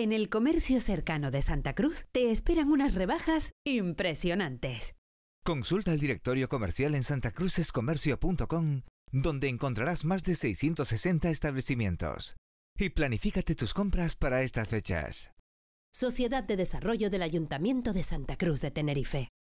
En el comercio cercano de Santa Cruz te esperan unas rebajas impresionantes. Consulta el directorio comercial en santacrucescomercio.com, donde encontrarás más de 660 establecimientos. Y planifícate tus compras para estas fechas. Sociedad de Desarrollo del Ayuntamiento de Santa Cruz de Tenerife.